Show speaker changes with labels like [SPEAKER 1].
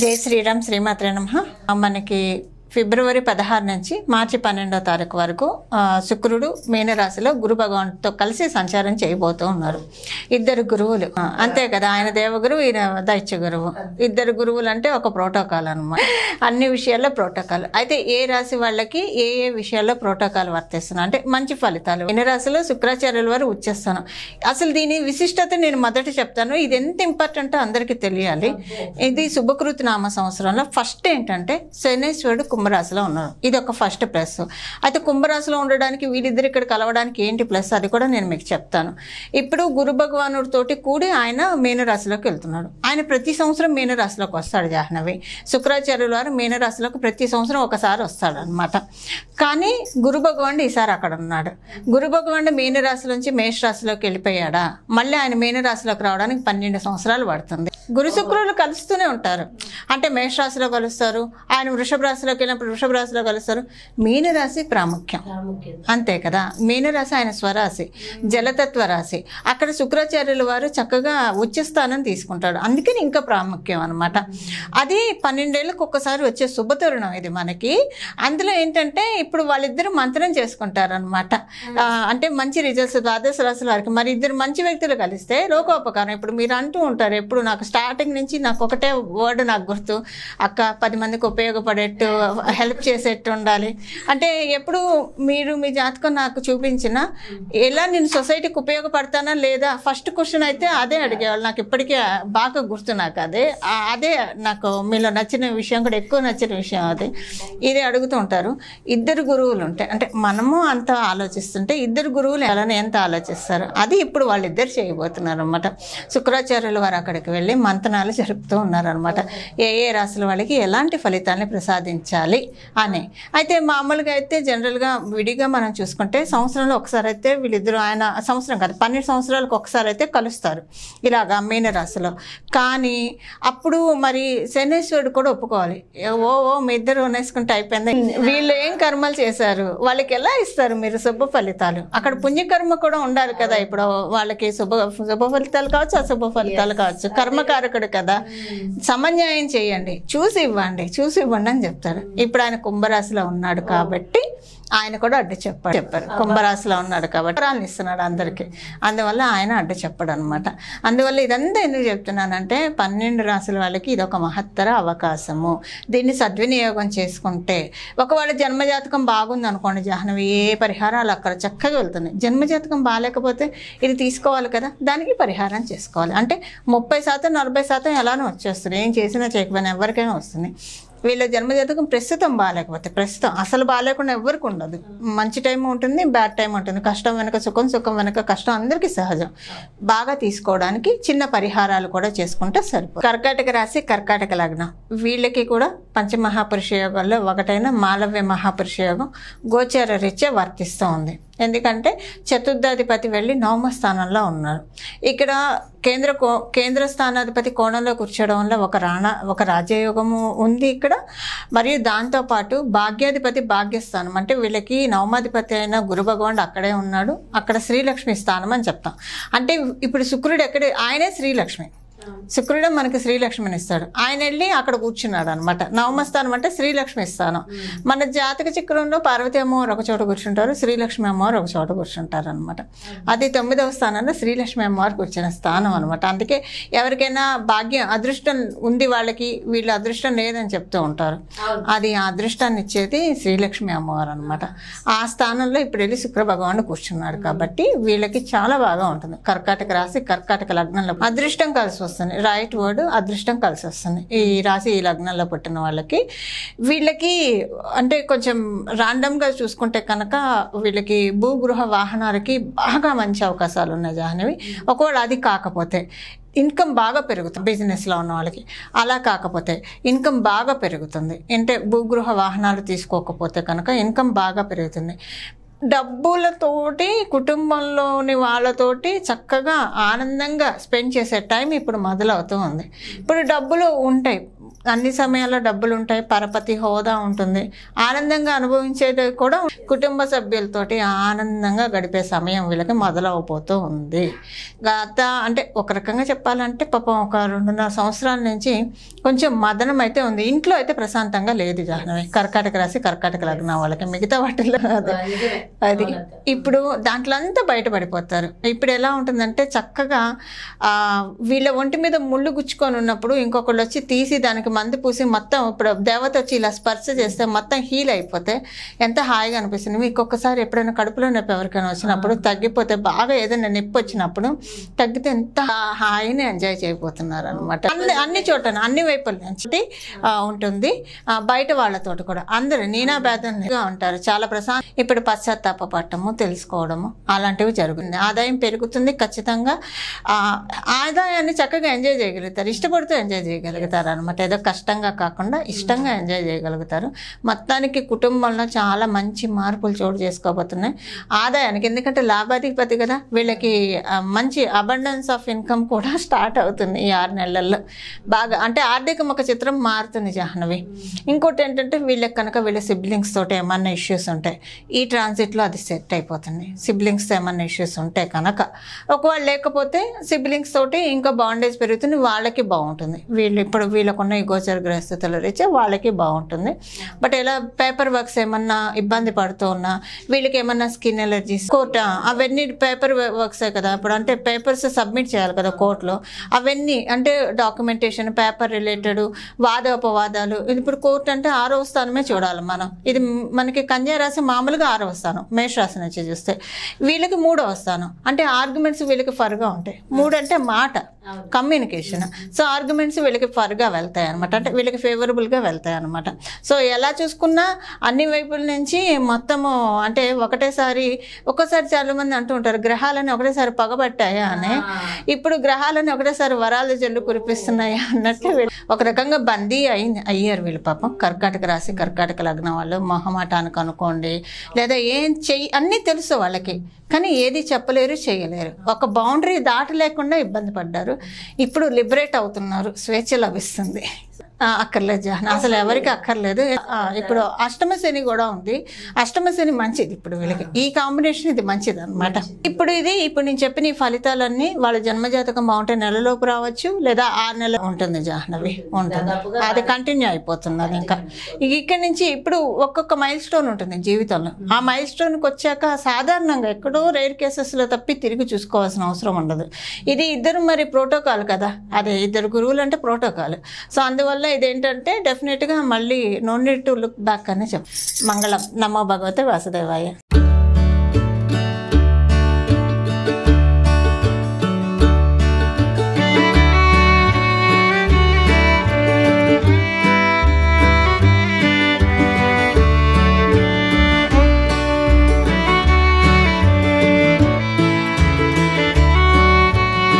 [SPEAKER 1] జై శ్రీరామ్ శ్రీమాత్రే నమ మనకి ఫిబ్రవరి పదహారు నుంచి మార్చి పన్నెండో తారీఖు వరకు శుక్రుడు మీనరాశిలో గురు భగవంతుతో కలిసి సంచారం చేయబోతూ ఉన్నారు ఇద్దరు గురువులు అంతే కదా ఆయన దేవగురువు ఈయన దైత్య గురువు ఇద్దరు గురువులు అంటే ఒక ప్రోటోకాల్ అనమాట అన్ని విషయాల్లో ప్రోటోకాల్ అయితే ఏ రాశి వాళ్ళకి ఏ ఏ విషయాల్లో ప్రోటోకాల్ వర్తిస్తున్నాం అంటే మంచి ఫలితాలు మీనరాశిలో శుక్రాచార్యుల వారు వచ్చేస్తాను అసలు దీని విశిష్టత నేను మొదట చెప్తాను ఇది ఎంత ఇంపార్టెంటో అందరికీ తెలియాలి ఇది శుభకృతి నామ సంవత్సరంలో ఫస్ట్ ఏంటంటే శనేశ్వరుడు కుంభరాశిలో ఉన్నారు ఇది ఒక ఫస్ట్ ప్లస్ అయితే కుంభరాశిలో ఉండడానికి వీళ్ళిద్దరు ఇక్కడ కలవడానికి ఏంటి ప్లస్ అది కూడా నేను మీకు చెప్తాను ఇప్పుడు గురు భగవానుడితోటి కూడి ఆయన మీనరాశిలోకి వెళ్తున్నాడు ఆయన ప్రతి సంవత్సరం మీనరాశిలోకి వస్తాడు జాహ్నవి శుక్రాచార్యుల వారు మీనరాశిలోకి ప్రతి సంవత్సరం ఒకసారి వస్తాడు అనమాట కానీ గురు భగవానుడు ఈసారి అక్కడ ఉన్నాడు గురు భగవానుడు మీనరాశి నుంచి మేషరాశిలోకి వెళ్ళిపోయాడా మళ్ళీ ఆయన మీనరాశిలోకి రావడానికి పన్నెండు సంవత్సరాలు పడుతుంది గురు శుక్రులు కలుస్తూనే ఉంటారు అంటే మేషరాశిలో కలుస్తారు ఆయన వృషభ రాశిలోకి వెళ్ళినప్పుడు వృషభ రాశిలో కలుస్తారు మీనరాశి ప్రాముఖ్యం అంతే కదా మీనరాశి ఆయన స్వరాశి జలతత్వ రాశి అక్కడ శుక్రాచార్యుల వారు చక్కగా స్థానం తీసుకుంటాడు అందుకని ఇంకా ప్రాముఖ్యం అనమాట అది పన్నెండేళ్ళకి ఒక్కసారి వచ్చే శుభతరుణం ఇది మనకి అందులో ఏంటంటే ఇప్పుడు వాళ్ళిద్దరు మంత్రం చేసుకుంటారనమాట అంటే మంచి రిజల్ట్స్ ద్వాదశ రాశుల వారికి మరి ఇద్దరు మంచి వ్యక్తులు కలిస్తే లోకోపకారం ఇప్పుడు మీరు అంటూ ఉంటారు ఎప్పుడు నాకు స్టార్టింగ్ నుంచి నాకు ఒకటే వర్డ్ నాకు గుర్తు అక్క పది మందికి ఉపయోగపడేట్టు హెల్ప్ చేసేట్టు ఉండాలి అంటే ఎప్పుడు మీరు మీ జాతకం నాకు చూపించిన ఎలా నేను సొసైటీకి ఉపయోగపడతానా లేదా ఫస్ట్ క్వశ్చన్ అయితే అదే అడిగేవాళ్ళు నాకు ఇప్పటికీ బాగా గుర్తు నాకు అదే అదే నాకు మీలో నచ్చిన విషయం కూడా ఎక్కువ నచ్చిన విషయం అది ఇదే అడుగుతూ ఉంటారు ఇద్దరు గురువులు ఉంటాయి అంటే మనము అంత ఆలోచిస్తుంటే ఇద్దరు గురువులు ఎలానే ఎంత ఆలోచిస్తారు అది ఇప్పుడు వాళ్ళిద్దరు చేయబోతున్నారు అనమాట శుక్రాచార్యులు వారు అక్కడికి వెళ్ళి మంతనాలు జరుపుతూ ఉన్నారనమాట ఏ ఏ రాసుల వాళ్ళకి ఎలాంటి ఫలితాన్ని ప్రసాదించాలి ఉండాలి అని అయితే మామూలుగా అయితే జనరల్గా విడిగా మనం చూసుకుంటే సంవత్సరంలో ఒకసారి అయితే వీళ్ళిద్దరు ఆయన సంవత్సరం కాదు పన్నెండు సంవత్సరాలకు ఒకసారి అయితే కలుస్తారు ఇలాగా మీనరాశిలో కానీ అప్పుడు మరి శనేశ్వరుడు కూడా ఒప్పుకోవాలి ఓ ఓ మీ ఇద్దరు ఉనేసుకుంటే అయిపోయింది వీళ్ళు ఏం కర్మలు చేశారు వాళ్ళకి ఎలా ఇస్తారు మీరు శుభ ఫలితాలు అక్కడ పుణ్యకర్మ కూడా ఉండాలి కదా ఇప్పుడు వాళ్ళకి శుభ శుభ ఫలితాలు కావచ్చు అశుభ ఫలితాలు కావచ్చు కర్మకారకుడు కదా hmm. సమన్యాయం చేయండి చూసి ఇవ్వండి చూసి ఇవ్వండి అని చెప్తారు ఇప్పుడు ఆయన కుంభరాశిలో ఉన్నాడు కాబట్టి ఆయన కూడా అడ్డు చెప్పాడు చెప్పారు కుంభరాశిలో ఉన్నాడు కాబట్టి వాళ్ళని ఇస్తున్నాడు అందరికీ అందువల్ల ఆయన అడ్డు చెప్పాడు అనమాట అందువల్ల ఇదంతా ఎందుకు చెప్తున్నానంటే పన్నెండు రాశుల వాళ్ళకి ఇది ఒక మహత్తర అవకాశము దీన్ని సద్వినియోగం చేసుకుంటే ఒకవేళ జన్మజాతకం బాగుంది అనుకోండి జాహ్నవి ఏ పరిహారాలు అక్కడ చక్కగా వెళ్తున్నాయి జన్మజాతకం బాగాలేకపోతే ఇది తీసుకోవాలి కదా దానికి పరిహారం చేసుకోవాలి అంటే ముప్పై శాతం నలభై శాతం ఎలానో వచ్చేస్తుంది ఏం చేసినా చేయకపోయినా ఎవరికైనా వస్తుంది వీళ్ళ జన్మజాతకం ప్రస్తుతం బాగాలేకపోతే ప్రస్తుతం అసలు బాగాలేకుండా ఎవరికి ఉండదు మంచి టైం ఉంటుంది బ్యాడ్ టైం ఉంటుంది కష్టం వెనక సుఖం సుఖం వెనక కష్టం అందరికీ సహజం బాగా తీసుకోవడానికి చిన్న పరిహారాలు కూడా చేసుకుంటే సరిపోతుంది కర్కాటక రాశి కర్కాటక లగ్నం వీళ్ళకి కూడా పంచమహాపురుష యోగాల్లో ఒకటైన మాలవ్య మహాపురుష యోగం గోచార రీత్యా వర్తిస్తూ ఉంది ఎందుకంటే చతుర్థాధిపతి వెళ్ళి నవమ స్థానంలో ఉన్నారు ఇక్కడ కేంద్ర కో కేంద్ర స్థానాధిపతి కోణంలో కూర్చోవడం వల్ల ఒక రాణ ఒక రాజయోగము ఉంది ఇక్కడ మరియు దాంతోపాటు భాగ్యాధిపతి భాగ్యస్థానం అంటే వీళ్ళకి నవమాధిపతి అయిన గురు భగవానుడు అక్కడే ఉన్నాడు అక్కడ శ్రీలక్ష్మి స్థానం అని చెప్తాం అంటే ఇప్పుడు శుక్రుడు ఎక్కడ ఆయనే శ్రీలక్ష్మి శుక్రుడే మనకి శ్రీలక్ష్మిని ఇస్తాడు ఆయన వెళ్ళి అక్కడ కూర్చున్నాడు అనమాట నవమస్థానం అంటే శ్రీలక్ష్మి స్థానం మన జాతక చక్రంలో పార్వతి అమ్మవారు ఒక చోట కూర్చుంటారు శ్రీలక్ష్మి అమ్మవారు ఒక చోట కూర్చుంటారు అనమాట అది తొమ్మిదవ స్థానంలో శ్రీలక్ష్మి అమ్మవారు కూర్చున్న స్థానం అనమాట అందుకే ఎవరికైనా భాగ్యం అదృష్టం ఉంది వాళ్ళకి వీళ్ళ అదృష్టం లేదని చెప్తూ ఉంటారు అది ఆ అదృష్టాన్ని ఇచ్చేది శ్రీలక్ష్మి అమ్మవారు అనమాట ఆ స్థానంలో ఇప్పుడు వెళ్ళి శుక్ర భగవానుడు కూర్చున్నాడు కాబట్టి వీళ్ళకి చాలా బాగా ఉంటుంది కర్కాటక రాశి కర్కాటక లగ్నంలో అదృష్టం కలిసి వస్తుంది రైట్ వర్డ్ అదృష్టం కలిసి వస్తుంది ఈ రాశి ఈ లగ్నంలో పుట్టిన వాళ్ళకి వీళ్ళకి అంటే కొంచెం రాండమ్గా చూసుకుంటే కనుక వీళ్ళకి భూగృహ వాహనాలకి బాగా మంచి అవకాశాలు ఉన్నాయి జాహ్నవి ఒకవేళ అది కాకపోతే ఇన్కమ్ బాగా పెరుగుతుంది బిజినెస్లో ఉన్న వాళ్ళకి అలా కాకపోతే ఇన్కమ్ బాగా పెరుగుతుంది అంటే భూగృహ వాహనాలు తీసుకోకపోతే కనుక ఇన్కమ్ బాగా పెరుగుతుంది డబ్బులతోటి కుటుంబంలోని వాళ్ళతోటి చక్కగా ఆనందంగా స్పెండ్ చేసే టైం ఇప్పుడు మొదలవుతూ ఉంది ఇప్పుడు డబ్బులు ఉంటాయి అన్ని సమయాల్లో డబ్బులు ఉంటాయి పరపతి హోదా ఉంటుంది ఆనందంగా అనుభవించేది కూడా కుటుంబ సభ్యులతోటి ఆనందంగా గడిపే సమయం వీళ్ళకి మొదలవబోతూ ఉంది గత అంటే ఒక రకంగా చెప్పాలంటే పాపం ఒక రెండున్నర సంవత్సరాల నుంచి కొంచెం మదనం అయితే ఉంది ఇంట్లో అయితే ప్రశాంతంగా లేదు జాహ్నవి కర్కాటక రాసి కర్కాటక లగ్నం వాళ్ళకి మిగతా వాటిలో అది ఇప్పుడు దాంట్లో అంతా బయటపడిపోతారు ఇప్పుడు ఎలా ఉంటుందంటే చక్కగా వీళ్ళ ఒంటి మీద ముళ్ళు గుచ్చుకొని ఉన్నప్పుడు ఇంకొకళ్ళు వచ్చి తీసి దానికి మందు పూసి మొత్తం ఇప్పుడు దేవత వచ్చి ఇలా స్పర్శ చేస్తే మొత్తం హీల్ అయిపోతే ఎంత హాయిగా అనిపిస్తుంది మీకు ఒక్కసారి ఎప్పుడైనా కడుపులో నొప్పి ఎవరికైనా వచ్చినప్పుడు తగ్గిపోతే బాగా ఏదైనా నొప్పి వచ్చినప్పుడు తగ్గితే ఎంత హాయిని ఎంజాయ్ చేయబోతున్నారు అనమాట అన్ని అన్ని చోట అన్ని వైపుల నుంచి ఉంటుంది బయట వాళ్ళతో కూడా అందరూ నేనా భేదంగా ఉంటారు చాలా ప్రశాంత ఇప్పుడు పశ్చాత్తాప పట్టము తెలుసుకోవడము అలాంటివి జరుగుతుంది ఆదాయం పెరుగుతుంది ఖచ్చితంగా ఆదాయాన్ని చక్కగా ఎంజాయ్ చేయగలుగుతారు ఇష్టపడుతూ ఎంజాయ్ చేయగలుగుతారు అనమాట ఏదో కష్టంగా కాకుండా ఇష్టంగా ఎంజాయ్ చేయగలుగుతారు మొత్తానికి కుటుంబంలో చాలా మంచి మార్పులు చోటు చేసుకోబోతున్నాయి ఆదాయానికి ఎందుకంటే లాభాధిపతి కదా వీళ్ళకి మంచి అబండెన్స్ ఆఫ్ ఇన్కమ్ కూడా స్టార్ట్ అవుతుంది ఈ ఆరు నెలల్లో బాగా అంటే ఆర్థిక ఒక చిత్రం మారుతుంది జాహ్నవి ఇంకోటి ఏంటంటే వీళ్ళకి కనుక వీళ్ళ సిబ్లింగ్స్ తోటి ఏమన్నా ఇష్యూస్ ఉంటాయి ఈ ట్రాన్సిట్లో అది సెట్ అయిపోతుంది సిబ్లింగ్స్ ఏమన్నా ఇష్యూస్ ఉంటే కనుక ఒకవేళ లేకపోతే సిబ్లింగ్స్ తోటి ఇంకా బాండేజ్ పెరుగుతుంది వాళ్ళకి బాగుంటుంది వీళ్ళు ఇప్పుడు వీళ్ళకున్న గోచర గ్రహస్థితుల రీత్యా వాళ్ళకి బాగుంటుంది బట్ ఇలా పేపర్ వర్క్స్ ఏమన్నా ఇబ్బంది పడుతూ ఉన్నా వీళ్ళకి ఏమన్నా స్కిన్ ఎలర్జీస్ కోర్ట్ అవన్నీ పేపర్ వర్క్సే కదా ఇప్పుడు అంటే పేపర్స్ సబ్మిట్ చేయాలి కదా కోర్టులో అవన్నీ అంటే డాక్యుమెంటేషన్ పేపర్ రిలేటెడ్ వాదోపవాదాలు ఇప్పుడు కోర్టు అంటే ఆరో స్థానమే చూడాలి మనం ఇది మనకి కన్యా రాశి మామూలుగా ఆరవ స్థానం మేషరాశి నుంచి చూస్తే వీళ్ళకి మూడవ స్థానం అంటే ఆర్గ్యుమెంట్స్ వీళ్ళకి ఫర్గా ఉంటాయి మూడు అంటే మాట కమ్యూనికేషన్ సో ఆర్గ్యుమెంట్స్ వీళ్ళకి ఫర్గా వెళ్తాయి అనమాట అంటే వీళ్ళకి ఫేవరబుల్గా వెళ్తాయి అనమాట సో ఎలా చూసుకున్నా అన్ని వైపుల నుంచి మొత్తము అంటే ఒకటేసారి ఒక్కసారి చాలామంది అంటూ ఉంటారు గ్రహాలని ఒకటేసారి పగబట్టాయా అని ఇప్పుడు గ్రహాలను ఒకటేసారి వరాల జల్లు కురిపిస్తున్నాయి అన్నట్టు ఒక రకంగా బందీ అయింది అయ్యారు వీళ్ళు పాపం కర్కాటక రాశి కర్కాటక లగ్నం వాళ్ళు మొహమాటానికి అనుకోండి లేదా ఏం చెయ్యి అన్నీ తెలుసు వాళ్ళకి కానీ ఏది చెప్పలేరు చేయలేరు ఒక బౌండరీ దాటలేకుండా ఇబ్బంది పడ్డారు ఇప్పుడు లిబరేట్ అవుతున్నారు స్వేచ్ఛ లభిస్తుంది అక్కర్లేదు జహన్ అసలు ఎవరికి అక్కర్లేదు ఇప్పుడు అష్టమ శని కూడా ఉంది అష్టమ శని మంచిది ఇప్పుడు వీళ్ళకి ఈ కాంబినేషన్ ఇది మంచిది అనమాట ఇప్పుడు ఇది ఇప్పుడు నేను చెప్పిన ఈ ఫలితాలన్నీ వాళ్ళ జన్మజాతకం బాగుంటే నెలలోపు రావచ్చు లేదా ఆరు నెల ఉంటుంది జాహ్నవి ఉంటుంది అది కంటిన్యూ అయిపోతుంది అది ఇంకా ఇక్కడ నుంచి ఇప్పుడు ఒక్కొక్క మైల్ స్టోన్ ఉంటుంది జీవితంలో ఆ మైల్ స్టోన్కి వచ్చాక సాధారణంగా ఎక్కడో రేర్ కేసెస్లో తప్పి తిరిగి చూసుకోవాల్సిన అవసరం ఉండదు ఇది ఇద్దరు మరి ప్రోటోకాల్ కదా అదే ఇద్దరు గురువులు అంటే ప్రోటోకాల్ సో అందువల్ల ఇదేంటంటే డెఫినెట్గా మళ్ళీ నోన్ టు లుక్ బ్యాక్ అనే చెప్ మంగళం నమో భగవతే వాసుదేవాయ